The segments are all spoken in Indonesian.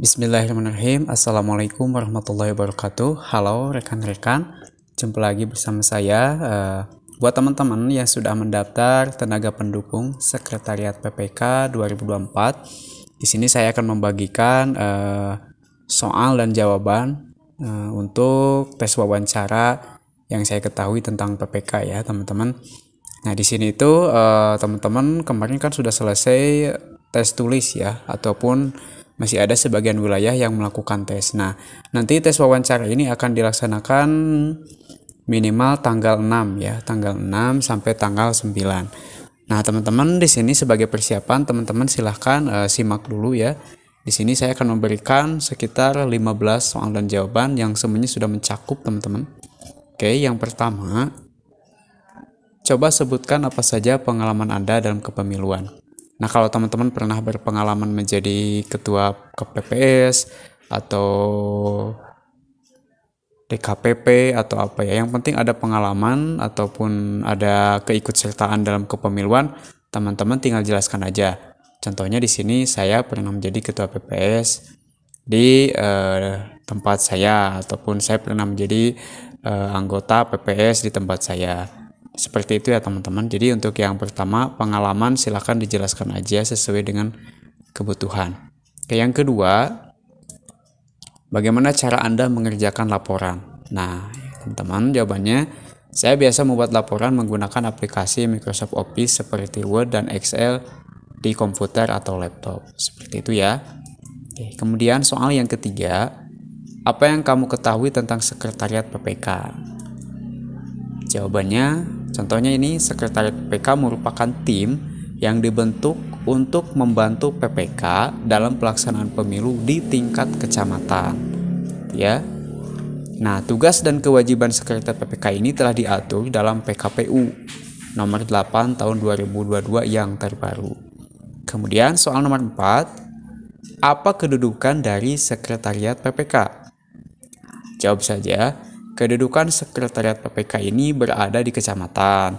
Bismillahirrahmanirrahim. Assalamualaikum warahmatullahi wabarakatuh. Halo rekan-rekan, jumpa lagi bersama saya. Eh, buat teman-teman yang sudah mendaftar tenaga pendukung Sekretariat PPK 2024, di sini saya akan membagikan eh, soal dan jawaban eh, untuk tes wawancara yang saya ketahui tentang PPK ya, teman-teman. Nah, di sini itu teman -teman, kemarin kan sudah selesai tes tulis ya ataupun masih ada sebagian wilayah yang melakukan tes. Nah, nanti tes wawancara ini akan dilaksanakan minimal tanggal 6 ya, tanggal 6 sampai tanggal 9. Nah, teman-teman di sini sebagai persiapan teman-teman silahkan uh, simak dulu ya. Di sini saya akan memberikan sekitar 15 soal dan jawaban yang semuanya sudah mencakup teman-teman. Oke, yang pertama, coba sebutkan apa saja pengalaman Anda dalam kepemiluan. Nah, kalau teman-teman pernah berpengalaman menjadi ketua KPPS atau DKPP atau apa ya, yang penting ada pengalaman ataupun ada keikutsertaan dalam kepemiluan, teman-teman tinggal jelaskan aja. Contohnya di sini saya pernah menjadi ketua PPS di eh, tempat saya ataupun saya pernah menjadi eh, anggota PPS di tempat saya seperti itu ya teman-teman. Jadi untuk yang pertama pengalaman silahkan dijelaskan aja sesuai dengan kebutuhan. Oke, yang kedua bagaimana cara Anda mengerjakan laporan. Nah teman-teman jawabannya saya biasa membuat laporan menggunakan aplikasi Microsoft Office seperti Word dan Excel di komputer atau laptop. Seperti itu ya. Oke, kemudian soal yang ketiga, apa yang kamu ketahui tentang sekretariat PPK? Jawabannya Contohnya ini Sekretariat PPK merupakan tim yang dibentuk untuk membantu PPK dalam pelaksanaan pemilu di tingkat kecamatan. Ya. Nah, tugas dan kewajiban Sekretariat PPK ini telah diatur dalam PKPU nomor 8 tahun 2022 yang terbaru. Kemudian soal nomor 4, apa kedudukan dari Sekretariat PPK? Jawab saja, Kedudukan Sekretariat PPK ini berada di kecamatan.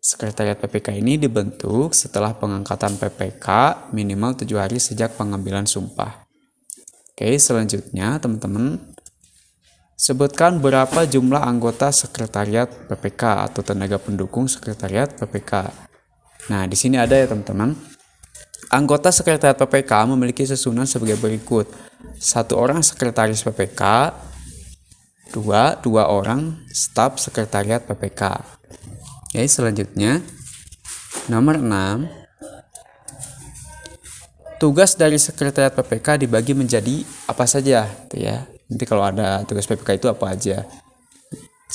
Sekretariat PPK ini dibentuk setelah pengangkatan PPK minimal tujuh hari sejak pengambilan sumpah. Oke, selanjutnya teman-teman sebutkan berapa jumlah anggota sekretariat PPK atau tenaga pendukung sekretariat PPK. Nah, di sini ada ya teman-teman. Anggota sekretariat PPK memiliki susunan sebagai berikut. Satu orang sekretaris PPK, dua dua orang staf sekretariat PPK. Oke, selanjutnya nomor 6 tugas dari sekretariat PPK dibagi menjadi apa saja gitu ya. Nanti kalau ada tugas PPK itu apa aja?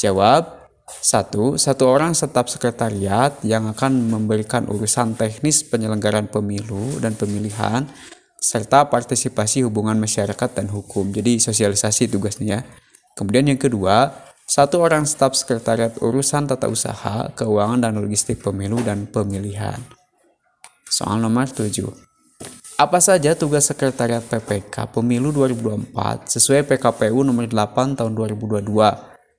Jawab satu, satu orang staf sekretariat yang akan memberikan urusan teknis penyelenggaraan pemilu dan pemilihan serta partisipasi hubungan masyarakat dan hukum. Jadi sosialisasi tugasnya ya. Kemudian yang kedua, satu orang staf sekretariat urusan tata usaha, keuangan dan logistik pemilu dan pemilihan. Soal nomor 7. Apa saja tugas sekretariat PPK Pemilu 2024 sesuai PKPU nomor 8 tahun 2022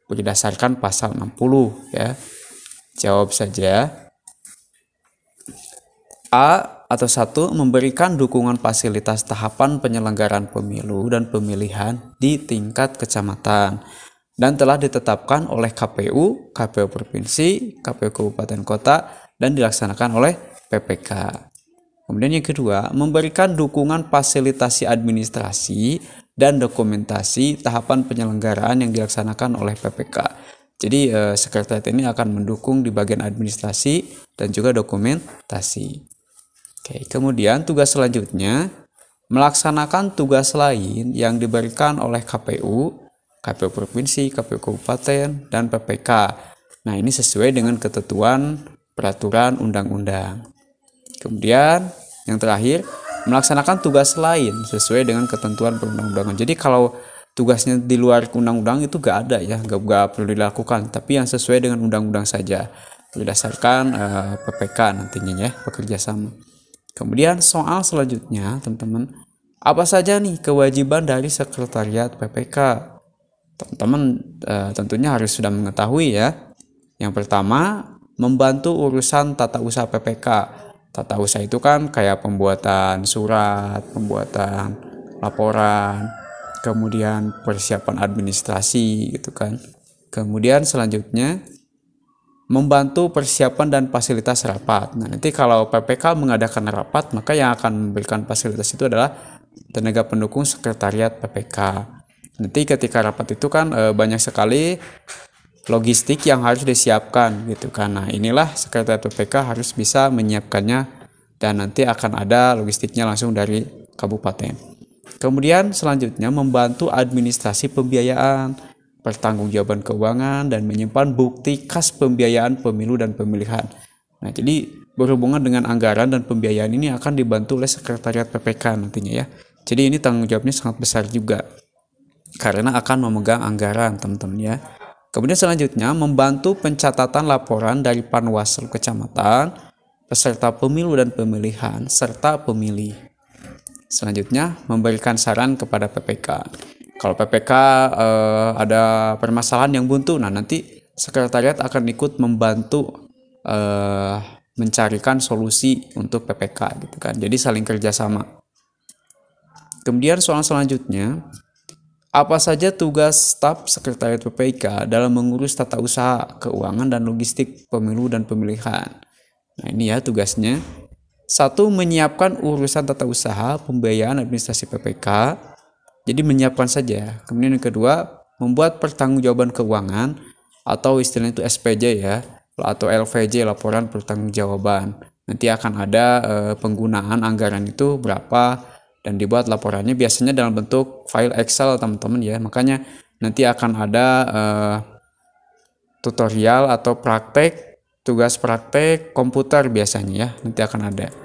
berdasarkan pasal 60 ya. Jawab saja. A atau satu memberikan dukungan fasilitas tahapan penyelenggaraan pemilu dan pemilihan di tingkat kecamatan dan telah ditetapkan oleh KPU, KPU provinsi, KPU kabupaten kota dan dilaksanakan oleh PPK. Kemudian yang kedua, memberikan dukungan fasilitasi administrasi dan dokumentasi tahapan penyelenggaraan yang dilaksanakan oleh PPK. Jadi eh, sekretariat ini akan mendukung di bagian administrasi dan juga dokumentasi. Oke, kemudian tugas selanjutnya melaksanakan tugas lain yang diberikan oleh KPU, KPU provinsi, KPU kabupaten, dan PPK. Nah, ini sesuai dengan ketentuan peraturan undang-undang. Kemudian yang terakhir melaksanakan tugas lain sesuai dengan ketentuan perundang-undangan. Jadi kalau tugasnya di luar undang-undang itu gak ada ya, gak, gak perlu dilakukan. Tapi yang sesuai dengan undang-undang saja berdasarkan uh, eh, PPK nantinya ya pekerja sama. Kemudian soal selanjutnya, teman-teman, apa saja nih kewajiban dari sekretariat PPK? Teman-teman e, tentunya harus sudah mengetahui ya. Yang pertama, membantu urusan tata usaha PPK. Tata usaha itu kan kayak pembuatan surat, pembuatan laporan, kemudian persiapan administrasi gitu kan. Kemudian selanjutnya membantu persiapan dan fasilitas rapat. Nah, nanti kalau PPK mengadakan rapat, maka yang akan memberikan fasilitas itu adalah tenaga pendukung sekretariat PPK. Nanti ketika rapat itu kan e, banyak sekali logistik yang harus disiapkan gitu kan. Nah, inilah sekretariat PPK harus bisa menyiapkannya dan nanti akan ada logistiknya langsung dari kabupaten. Kemudian selanjutnya membantu administrasi pembiayaan pertanggungjawaban keuangan dan menyimpan bukti kas pembiayaan pemilu dan pemilihan. Nah, jadi berhubungan dengan anggaran dan pembiayaan ini akan dibantu oleh sekretariat PPK nantinya ya. Jadi ini tanggung jawabnya sangat besar juga karena akan memegang anggaran teman-teman ya. Kemudian selanjutnya membantu pencatatan laporan dari panwaslu kecamatan, peserta pemilu dan pemilihan serta pemilih. Selanjutnya memberikan saran kepada PPK. Kalau PPK eh, ada permasalahan yang buntu, nah nanti sekretariat akan ikut membantu eh, mencarikan solusi untuk PPK gitu kan. Jadi saling kerjasama. Kemudian soal selanjutnya, apa saja tugas staf sekretariat PPK dalam mengurus tata usaha, keuangan dan logistik pemilu dan pemilihan? Nah ini ya tugasnya. Satu, menyiapkan urusan tata usaha, pembiayaan administrasi PPK, jadi menyiapkan saja. Kemudian yang kedua, membuat pertanggungjawaban keuangan atau istilahnya itu SPJ ya atau LVJ laporan pertanggungjawaban. Nanti akan ada e, penggunaan anggaran itu berapa dan dibuat laporannya biasanya dalam bentuk file Excel teman-teman ya. Makanya nanti akan ada e, tutorial atau praktek tugas praktek komputer biasanya ya nanti akan ada.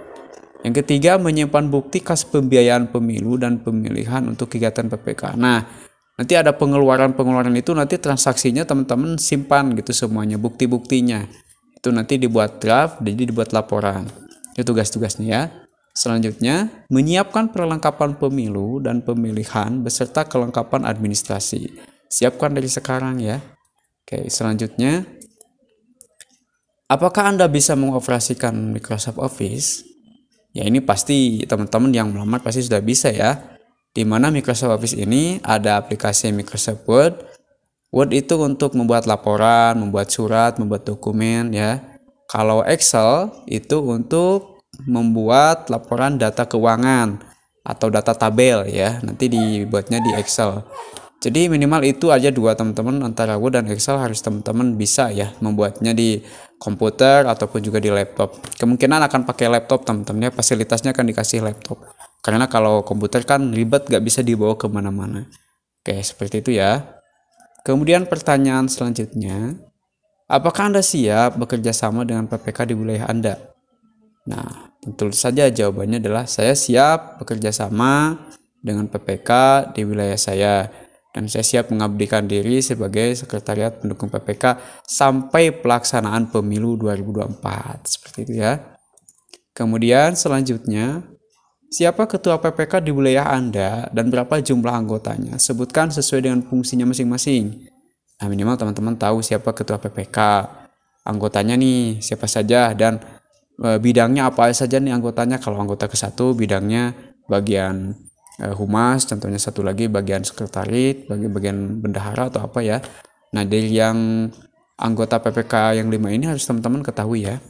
Yang ketiga, menyimpan bukti kas pembiayaan pemilu dan pemilihan untuk kegiatan PPK. Nah, nanti ada pengeluaran-pengeluaran itu nanti transaksinya teman-teman simpan gitu semuanya, bukti-buktinya. Itu nanti dibuat draft, jadi dibuat laporan. Itu tugas-tugasnya ya. Selanjutnya, menyiapkan perlengkapan pemilu dan pemilihan beserta kelengkapan administrasi. Siapkan dari sekarang ya. Oke, selanjutnya, apakah Anda bisa mengoperasikan Microsoft Office? Ya ini pasti teman-teman yang melamar pasti sudah bisa ya. Di mana Microsoft Office ini ada aplikasi Microsoft Word. Word itu untuk membuat laporan, membuat surat, membuat dokumen ya. Kalau Excel itu untuk membuat laporan data keuangan atau data tabel ya. Nanti dibuatnya di Excel. Jadi minimal itu aja dua teman-teman antara aku dan Excel harus teman-teman bisa ya membuatnya di komputer ataupun juga di laptop. Kemungkinan akan pakai laptop teman-teman ya fasilitasnya akan dikasih laptop. Karena kalau komputer kan ribet gak bisa dibawa kemana-mana. Oke seperti itu ya. Kemudian pertanyaan selanjutnya. Apakah Anda siap bekerja sama dengan PPK di wilayah Anda? Nah, tentu saja jawabannya adalah saya siap bekerja sama dengan PPK di wilayah saya dan saya siap mengabdikan diri sebagai sekretariat pendukung PPK sampai pelaksanaan pemilu 2024. Seperti itu ya. Kemudian selanjutnya, siapa ketua PPK di wilayah Anda dan berapa jumlah anggotanya? Sebutkan sesuai dengan fungsinya masing-masing. Nah, minimal teman-teman tahu siapa ketua PPK, anggotanya nih siapa saja dan e, bidangnya apa saja nih anggotanya. Kalau anggota ke satu bidangnya bagian Eh, humas, contohnya satu lagi bagian sekretariat, bagi bagian bendahara atau apa ya. Nah, dari yang anggota PPK yang lima ini harus teman-teman ketahui ya.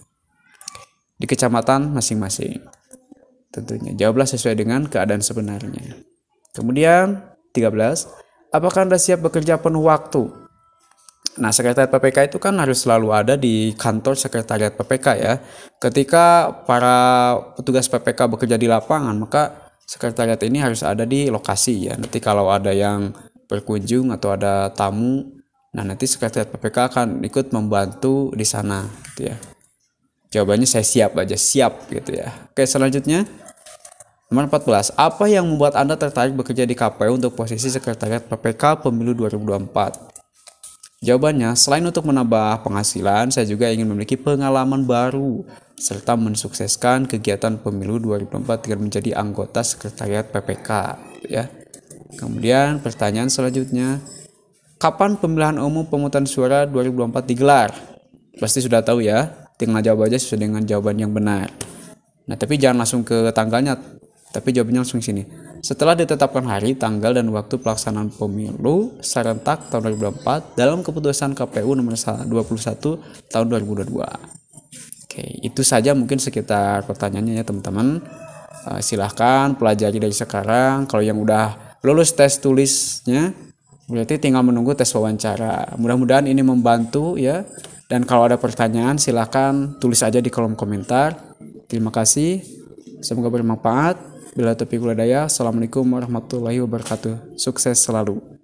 Di kecamatan masing-masing. Tentunya jawablah sesuai dengan keadaan sebenarnya. Kemudian 13, apakah Anda siap bekerja penuh waktu? Nah, sekretariat PPK itu kan harus selalu ada di kantor sekretariat PPK ya. Ketika para petugas PPK bekerja di lapangan, maka sekretariat ini harus ada di lokasi ya. Nanti kalau ada yang berkunjung atau ada tamu, nah nanti sekretariat PPK akan ikut membantu di sana gitu ya. Jawabannya saya siap aja, siap gitu ya. Oke, selanjutnya Nomor 14, apa yang membuat Anda tertarik bekerja di KPU untuk posisi Sekretariat PPK Pemilu 2024? Jawabannya, selain untuk menambah penghasilan, saya juga ingin memiliki pengalaman baru serta mensukseskan kegiatan pemilu 2024. dengan menjadi anggota sekretariat PPK ya. Kemudian pertanyaan selanjutnya, kapan pemilihan umum pemutusan suara 2024 digelar? Pasti sudah tahu ya. Tinggal jawab aja sesuai dengan jawaban yang benar. Nah, tapi jangan langsung ke tanggalnya, tapi jawabannya langsung sini. Setelah ditetapkan hari, tanggal, dan waktu pelaksanaan pemilu serentak tahun 2024 dalam keputusan KPU nomor 21 tahun 2022. Oke, itu saja mungkin sekitar pertanyaannya ya teman-teman. Uh, silahkan pelajari dari sekarang. Kalau yang udah lulus tes tulisnya, berarti tinggal menunggu tes wawancara. Mudah-mudahan ini membantu ya. Dan kalau ada pertanyaan silahkan tulis aja di kolom komentar. Terima kasih. Semoga bermanfaat. Bila topik daya. Assalamualaikum warahmatullahi wabarakatuh. Sukses selalu.